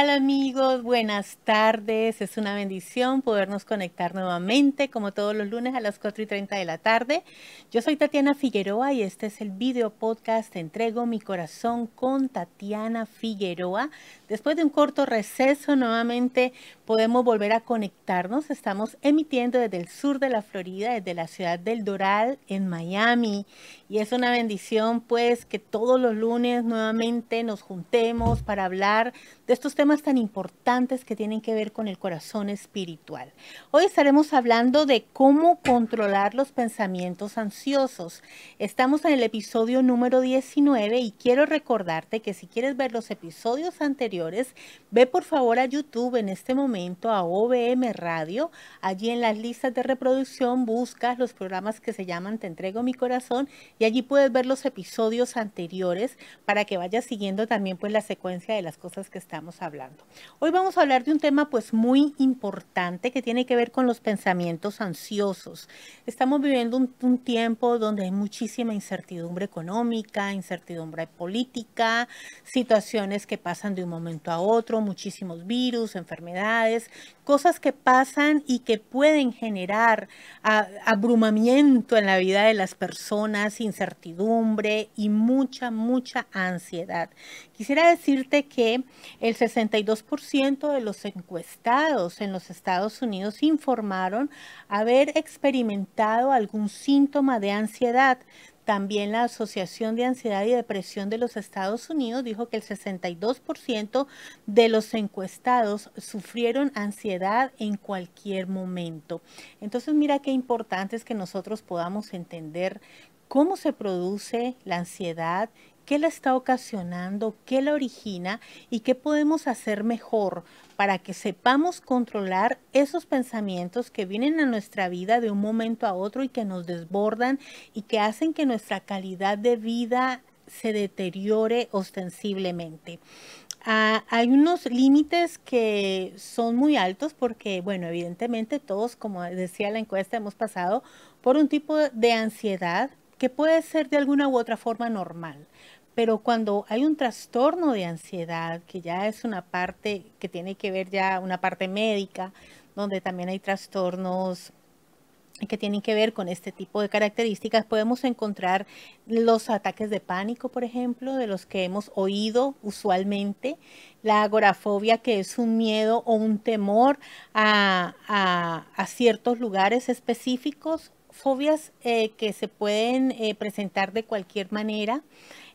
Bellamy buenas tardes. Es una bendición podernos conectar nuevamente, como todos los lunes a las 4 y 30 de la tarde. Yo soy Tatiana Figueroa y este es el video podcast. entrego mi corazón con Tatiana Figueroa. Después de un corto receso, nuevamente podemos volver a conectarnos. Estamos emitiendo desde el sur de la Florida, desde la ciudad del Doral, en Miami. Y es una bendición, pues, que todos los lunes nuevamente nos juntemos para hablar de estos temas tan importantes que tienen que ver con el corazón espiritual. Hoy estaremos hablando de cómo controlar los pensamientos ansiosos. Estamos en el episodio número 19 y quiero recordarte que si quieres ver los episodios anteriores, ve por favor a YouTube en este momento a OBM Radio. Allí en las listas de reproducción buscas los programas que se llaman Te entrego mi corazón y allí puedes ver los episodios anteriores para que vayas siguiendo también pues la secuencia de las cosas que estamos hablando. Hoy vamos hablar de un tema pues muy importante que tiene que ver con los pensamientos ansiosos. Estamos viviendo un, tiempo donde hay muchísima incertidumbre económica, incertidumbre política, situaciones que pasan de un momento a otro, muchísimos virus, enfermedades, cosas que pasan y que pueden generar abrumamiento en la vida de las personas, incertidumbre y mucha, mucha ansiedad. Quisiera decirte que el 62% de los encuestados en los Estados Unidos informaron haber experimentado algún síntoma de ansiedad. También la Asociación de Ansiedad y Depresión de los Estados Unidos dijo que el 62% de los encuestados sufrieron ansiedad en cualquier momento. Entonces mira qué importante es que nosotros podamos entender cómo se produce la ansiedad qué la está ocasionando, qué la origina y qué podemos hacer mejor para que sepamos controlar esos pensamientos que vienen a nuestra vida de un momento a otro y que nos desbordan y que hacen que nuestra calidad de vida se deteriore ostensiblemente. Ah, hay unos límites que son muy altos porque, bueno, evidentemente todos, como decía la encuesta, hemos pasado por un tipo de ansiedad que puede ser de alguna u otra forma normal, pero cuando hay un trastorno de ansiedad, que ya es una parte que tiene que ver ya una parte médica, donde también hay trastornos que tienen que ver con este tipo de características, podemos encontrar los ataques de pánico, por ejemplo, de los que hemos oído usualmente, la agorafobia, que es un miedo o un temor a, ciertos lugares específicos, fobias eh, que se pueden eh, presentar de cualquier manera.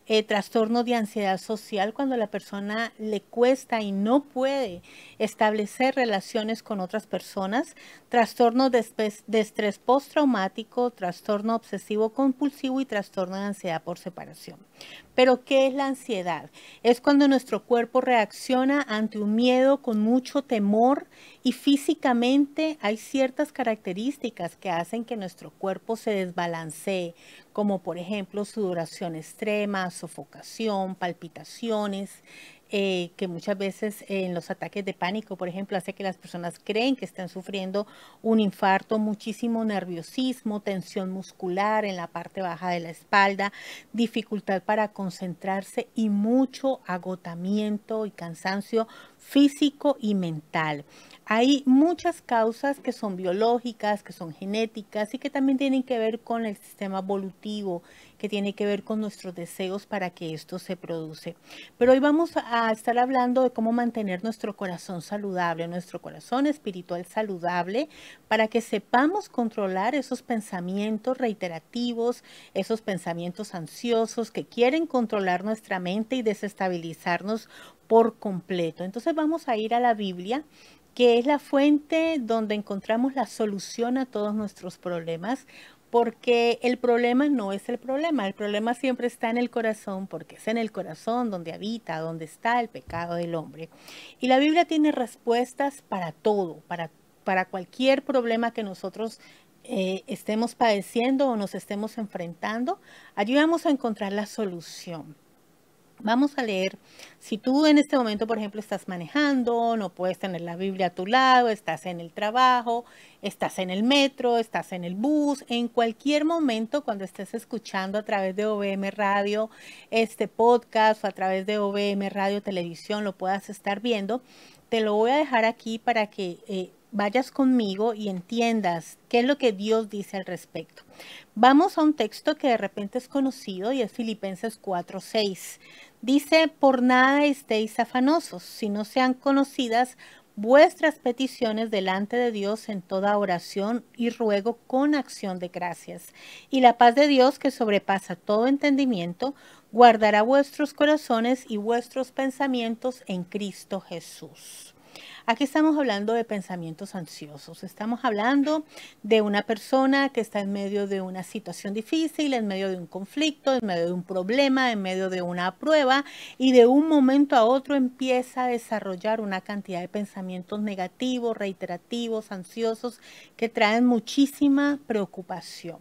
Eh, trastorno de ansiedad social cuando la persona le cuesta y no puede establecer relaciones con otras personas, trastorno de estrés postraumático, trastorno obsesivo compulsivo y trastorno de ansiedad por separación. Pero ¿qué es la ansiedad? Es cuando nuestro cuerpo reacciona ante un miedo con mucho temor y físicamente hay ciertas características que hacen que nuestro cuerpo se desbalancee, como por ejemplo sudoración extrema, sofocación, palpitaciones, eh, que muchas veces en los ataques de pánico, por ejemplo, hace que las personas creen que están sufriendo un infarto, muchísimo nerviosismo, tensión muscular en la parte baja de la espalda, dificultad para concentrarse y mucho agotamiento y cansancio físico y mental. Hay muchas causas que son biológicas, que son genéticas y que también tienen que ver con el sistema evolutivo, que tiene que ver con nuestros deseos para que esto se produce. Pero hoy vamos a estar hablando de cómo mantener nuestro corazón saludable, nuestro corazón espiritual saludable, para que sepamos controlar esos pensamientos reiterativos, esos pensamientos ansiosos que quieren controlar nuestra mente y desestabilizarnos por completo. Entonces vamos a ir a la Biblia que es la fuente donde encontramos la solución a todos nuestros problemas porque el problema no es el problema, el problema siempre está en el corazón, porque es en el corazón donde habita, donde está el pecado del hombre. Y la Biblia tiene respuestas para todo, para, cualquier problema que nosotros eh, estemos padeciendo o nos estemos enfrentando, ayudamos a encontrar la solución. Vamos a leer. Si tú en este momento, por ejemplo, estás manejando, no puedes tener la Biblia a tu lado, estás en el trabajo, estás en el metro, estás en el bus, en cualquier momento cuando estés escuchando a través de OBM Radio este podcast o a través de OVM Radio Televisión, lo puedas estar viendo, te lo voy a dejar aquí para que eh, vayas conmigo y entiendas qué es lo que Dios dice al respecto. Vamos a un texto que de repente es conocido y es Filipenses 4:6. Dice, por nada estéis afanosos, si no sean conocidas vuestras peticiones delante de Dios en toda oración y ruego con acción de gracias. Y la paz de Dios, que sobrepasa todo entendimiento, guardará vuestros corazones y vuestros pensamientos en Cristo Jesús. Aquí estamos hablando de pensamientos ansiosos, estamos hablando de una persona que está en medio de una situación difícil, en medio de un conflicto, en medio de un problema, en medio de una prueba y de un momento a otro empieza a desarrollar una cantidad de pensamientos negativos, reiterativos, ansiosos que traen muchísima preocupación.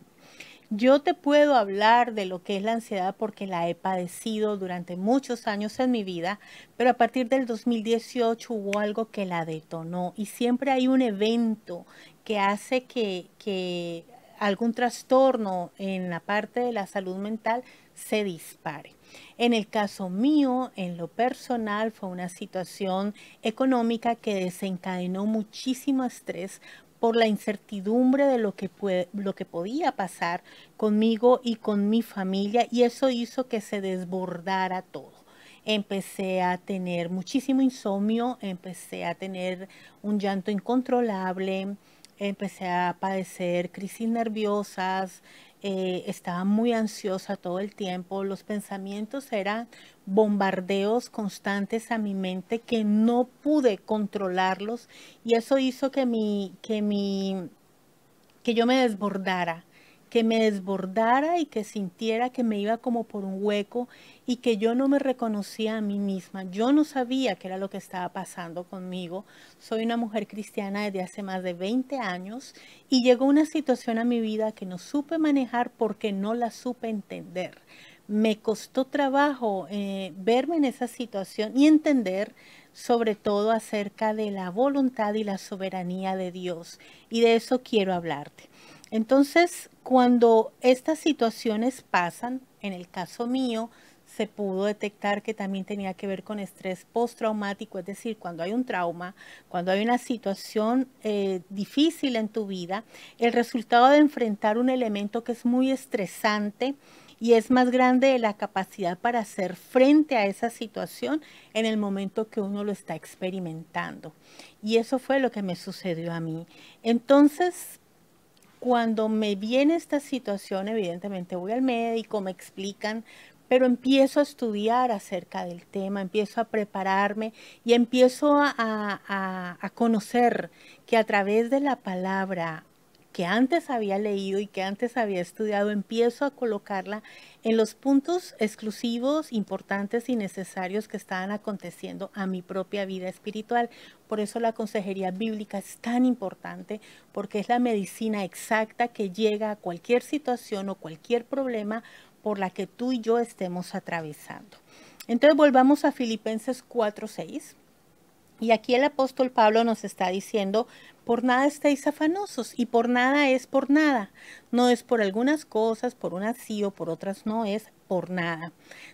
Yo te puedo hablar de lo que es la ansiedad porque la he padecido durante muchos años en mi vida, pero a partir del 2018 hubo algo que la detonó y siempre hay un evento que hace que, que algún trastorno en la parte de la salud mental se dispare. En el caso mío, en lo personal, fue una situación económica que desencadenó muchísimo estrés por la incertidumbre de lo que, lo que podía pasar conmigo y con mi familia y eso hizo que se desbordara todo empecé a tener muchísimo insomnio, empecé a tener un llanto incontrolable, empecé a padecer crisis nerviosas, eh, estaba muy ansiosa todo el tiempo, los pensamientos eran bombardeos constantes a mi mente que no pude controlarlos y eso hizo que mi, que mi, que yo me desbordara que me desbordara y que sintiera que me iba como por un hueco y que yo no me reconocía a mí misma. Yo no sabía qué era lo que estaba pasando conmigo. Soy una mujer cristiana desde hace más de 20 años y llegó una situación a mi vida que no supe manejar porque no la supe entender. Me costó trabajo eh, verme en esa situación y entender sobre todo acerca de la voluntad y la soberanía de Dios. Y de eso quiero hablarte. Entonces, cuando estas situaciones pasan, en el caso mío, se pudo detectar que también tenía que ver con estrés postraumático, es decir, cuando hay un trauma, cuando hay una situación eh, difícil en tu vida, el resultado de enfrentar un elemento que es muy estresante y es más grande de la capacidad para hacer frente a esa situación en el momento que uno lo está experimentando. Y eso fue lo que me sucedió a mí. Entonces, cuando me viene esta situación, evidentemente voy al médico, me explican, pero empiezo a estudiar acerca del tema, empiezo a prepararme y empiezo a, a, a conocer que a través de la palabra que antes había leído y que antes había estudiado, empiezo a colocarla en los puntos exclusivos, importantes y necesarios que estaban aconteciendo a mi propia vida espiritual. Por eso la consejería bíblica es tan importante, porque es la medicina exacta que llega a cualquier situación o cualquier problema por la que tú y yo estemos atravesando. Entonces volvamos a Filipenses 4.6. Y aquí el apóstol Pablo nos está diciendo, por nada estáis afanosos y por nada es por nada. No es por algunas cosas, por unas sí o por otras no es por nada.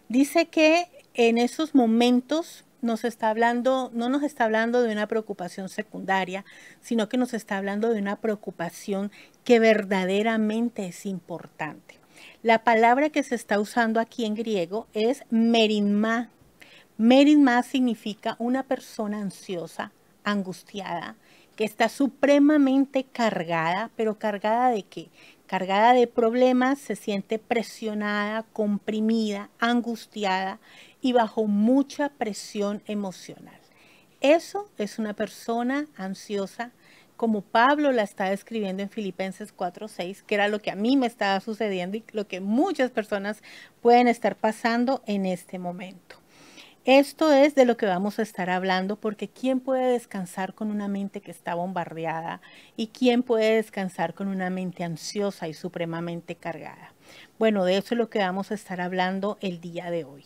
Dice que en esos momentos nos está hablando, no nos está hablando de una preocupación secundaria, sino que nos está hablando de una preocupación que verdaderamente es importante. La palabra que se está usando aquí en griego es merinma, Merit significa una persona ansiosa, angustiada, que está supremamente cargada, pero cargada de qué? Cargada de problemas, se siente presionada, comprimida, angustiada y bajo mucha presión emocional. Eso es una persona ansiosa, como Pablo la está describiendo en Filipenses 4:6, que era lo que a mí me estaba sucediendo y lo que muchas personas pueden estar pasando en este momento. Esto es de lo que vamos a estar hablando porque ¿quién puede descansar con una mente que está bombardeada y quién puede descansar con una mente ansiosa y supremamente cargada? Bueno, de eso es lo que vamos a estar hablando el día de hoy.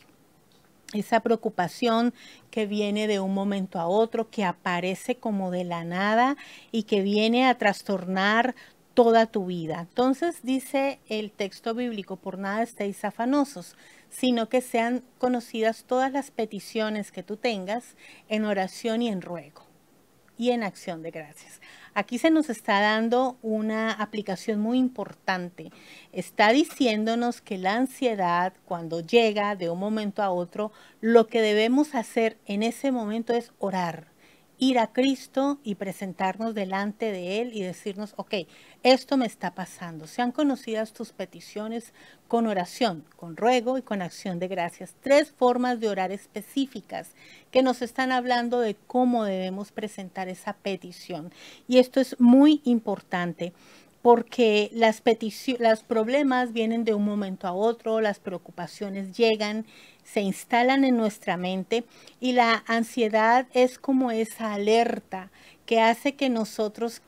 Esa preocupación que viene de un momento a otro, que aparece como de la nada y que viene a trastornar toda tu vida. Entonces dice el texto bíblico, por nada estéis afanosos, sino que sean conocidas todas las peticiones que tú tengas en oración y en ruego y en acción de gracias. Aquí se nos está dando una aplicación muy importante. Está diciéndonos que la ansiedad, cuando llega de un momento a otro, lo que debemos hacer en ese momento es orar ir a Cristo y presentarnos delante de Él y decirnos, ok, esto me está pasando. Se han conocidas tus peticiones con oración, con ruego y con acción de gracias. Tres formas de orar específicas que nos están hablando de cómo debemos presentar esa petición. Y esto es muy importante porque las los problemas vienen de un momento a otro, las preocupaciones llegan, se instalan en nuestra mente y la ansiedad es como esa alerta que hace que nosotros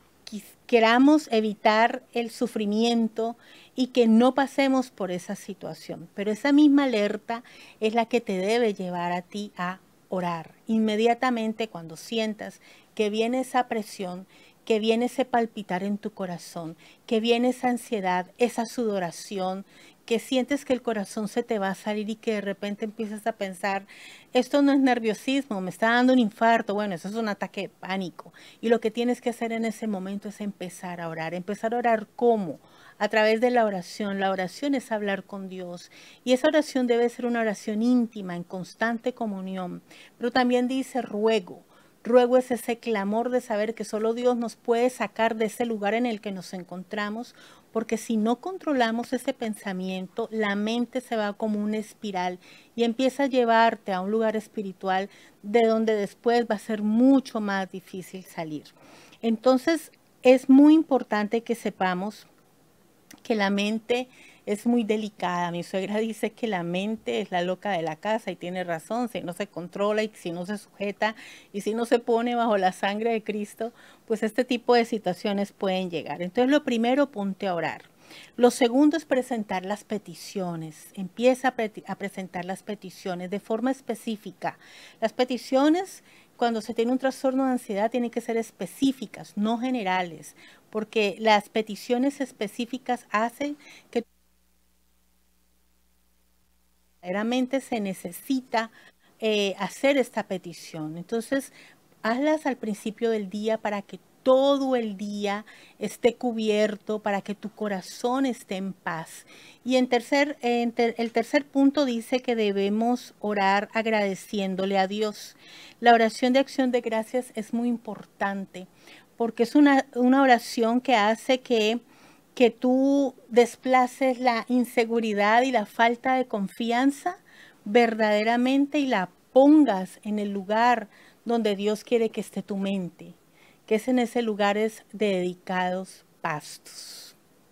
queramos evitar el sufrimiento y que no pasemos por esa situación. Pero esa misma alerta es la que te debe llevar a ti a orar. Inmediatamente cuando sientas que viene esa presión, que viene ese palpitar en tu corazón, que viene esa ansiedad, esa sudoración, que sientes que el corazón se te va a salir y que de repente empiezas a pensar, esto no es nerviosismo, me está dando un infarto, bueno, eso es un ataque de pánico. Y lo que tienes que hacer en ese momento es empezar a orar. ¿Empezar a orar cómo? A través de la oración. La oración es hablar con Dios. Y esa oración debe ser una oración íntima, en constante comunión. Pero también dice ruego. Ruego es ese clamor de saber que solo Dios nos puede sacar de ese lugar en el que nos encontramos, porque si no controlamos ese pensamiento, la mente se va como una espiral y empieza a llevarte a un lugar espiritual de donde después va a ser mucho más difícil salir. Entonces, es muy importante que sepamos que la mente es muy delicada. Mi suegra dice que la mente es la loca de la casa y tiene razón. Si no se controla y si no se sujeta y si no se pone bajo la sangre de Cristo, pues este tipo de situaciones pueden llegar. Entonces lo primero, ponte a orar. Lo segundo es presentar las peticiones. Empieza a, a, presentar las peticiones de forma específica. Las peticiones, cuando se tiene un trastorno de ansiedad, tienen que ser específicas, no generales, porque las peticiones específicas hacen que se necesita eh, hacer esta petición. Entonces, hazlas al principio del día para que todo el día esté cubierto para que tu corazón esté en paz. Y en tercer, el tercer punto dice que debemos orar agradeciéndole a Dios. La oración de acción de gracias es muy importante porque es una, una oración que hace que que tú desplaces la inseguridad y la falta de confianza verdaderamente y la pongas en el lugar donde Dios quiere que esté tu mente, que es en ese lugar de dedicados pastos.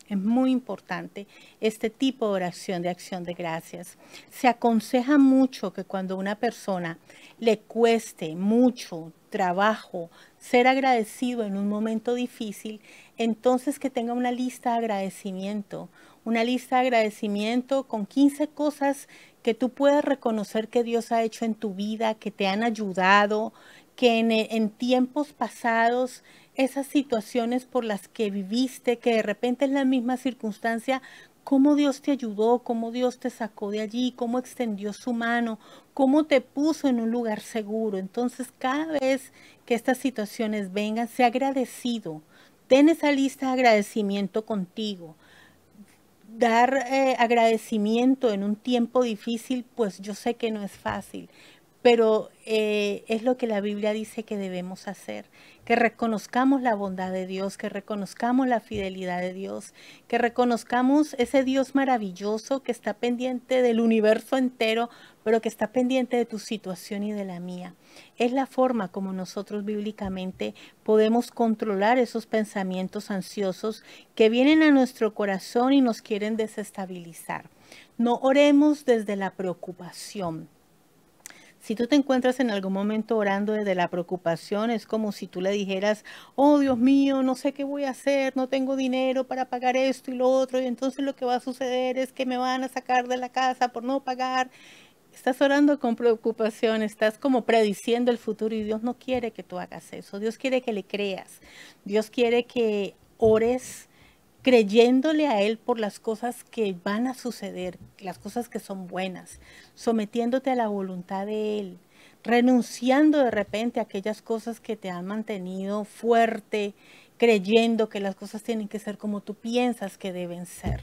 Es muy importante este tipo de oración de acción de gracias. Se aconseja mucho que cuando a una persona le cueste mucho trabajo ser agradecido en un momento difícil, entonces que tenga una lista de agradecimiento, una lista de agradecimiento con 15 cosas que tú puedas reconocer que Dios ha hecho en tu vida, que te han ayudado, que en, en tiempos pasados esas situaciones por las que viviste, que de repente es la misma circunstancia, cómo Dios te ayudó, cómo Dios te sacó de allí, cómo extendió su mano, cómo te puso en un lugar seguro. Entonces, cada vez que estas situaciones vengan, sé agradecido. Ten esa lista de agradecimiento contigo. Dar eh, agradecimiento en un tiempo difícil, pues yo sé que no es fácil pero eh, es lo que la Biblia dice que debemos hacer, que reconozcamos la bondad de Dios, que reconozcamos la fidelidad de Dios, que reconozcamos ese Dios maravilloso que está pendiente del universo entero, pero que está pendiente de tu situación y de la mía. Es la forma como nosotros bíblicamente podemos controlar esos pensamientos ansiosos que vienen a nuestro corazón y nos quieren desestabilizar. No oremos desde la preocupación si tú te encuentras en algún momento orando desde la preocupación, es como si tú le dijeras, oh Dios mío, no sé qué voy a hacer, no tengo dinero para pagar esto y lo otro, y entonces lo que va a suceder es que me van a sacar de la casa por no pagar. Estás orando con preocupación, estás como prediciendo el futuro y Dios no quiere que tú hagas eso. Dios quiere que le creas. Dios quiere que ores creyéndole a Él por las cosas que van a suceder, las cosas que son buenas, sometiéndote a la voluntad de Él, renunciando de repente a aquellas cosas que te han mantenido fuerte, creyendo que las cosas tienen que ser como tú piensas que deben ser.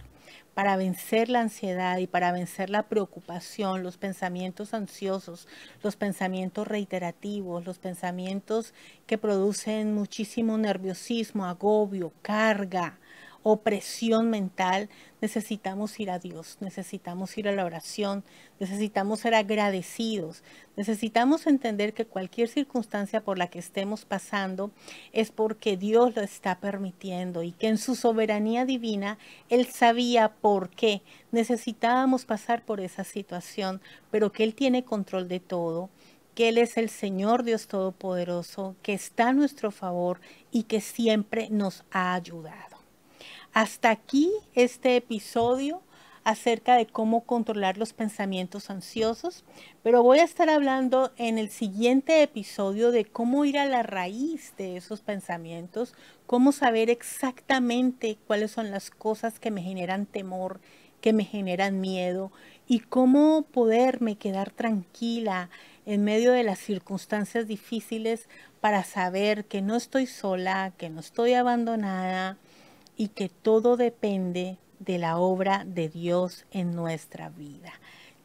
Para vencer la ansiedad y para vencer la preocupación, los pensamientos ansiosos, los pensamientos reiterativos, los pensamientos que producen muchísimo nerviosismo, agobio, carga, opresión mental, necesitamos ir a Dios, necesitamos ir a la oración, necesitamos ser agradecidos, necesitamos entender que cualquier circunstancia por la que estemos pasando es porque Dios lo está permitiendo y que en su soberanía divina Él sabía por qué necesitábamos pasar por esa situación, pero que Él tiene control de todo que Él es el Señor Dios Todopoderoso, que está a nuestro favor y que siempre nos ha ayudado. Hasta aquí este episodio acerca de cómo controlar los pensamientos ansiosos, pero voy a estar hablando en el siguiente episodio de cómo ir a la raíz de esos pensamientos, cómo saber exactamente cuáles son las cosas que me generan temor, que me generan miedo y cómo poderme quedar tranquila en medio de las circunstancias difíciles para saber que no estoy sola, que no estoy abandonada, y que todo depende de la obra de Dios en nuestra vida.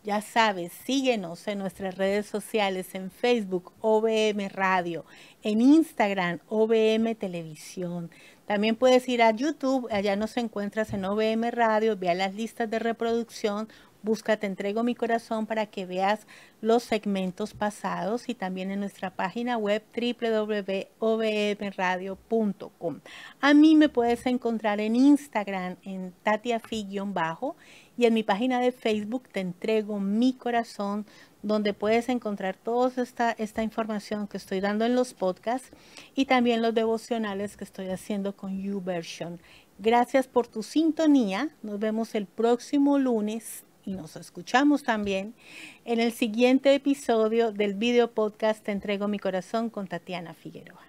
Ya sabes, síguenos en nuestras redes sociales, en Facebook, OBM Radio, en Instagram, OBM Televisión. También puedes ir a YouTube, allá nos encuentras en OBM Radio, a las listas de reproducción, Busca, te entrego mi corazón para que veas los segmentos pasados y también en nuestra página web www.ovmradio.com. A mí me puedes encontrar en Instagram en tatiafi-bajo y en mi página de Facebook te entrego mi corazón donde puedes encontrar toda esta, esta información que estoy dando en los podcasts y también los devocionales que estoy haciendo con YouVersion. Gracias por tu sintonía. Nos vemos el próximo lunes y nos escuchamos también en el siguiente episodio del video podcast Te entrego mi corazón con Tatiana Figueroa.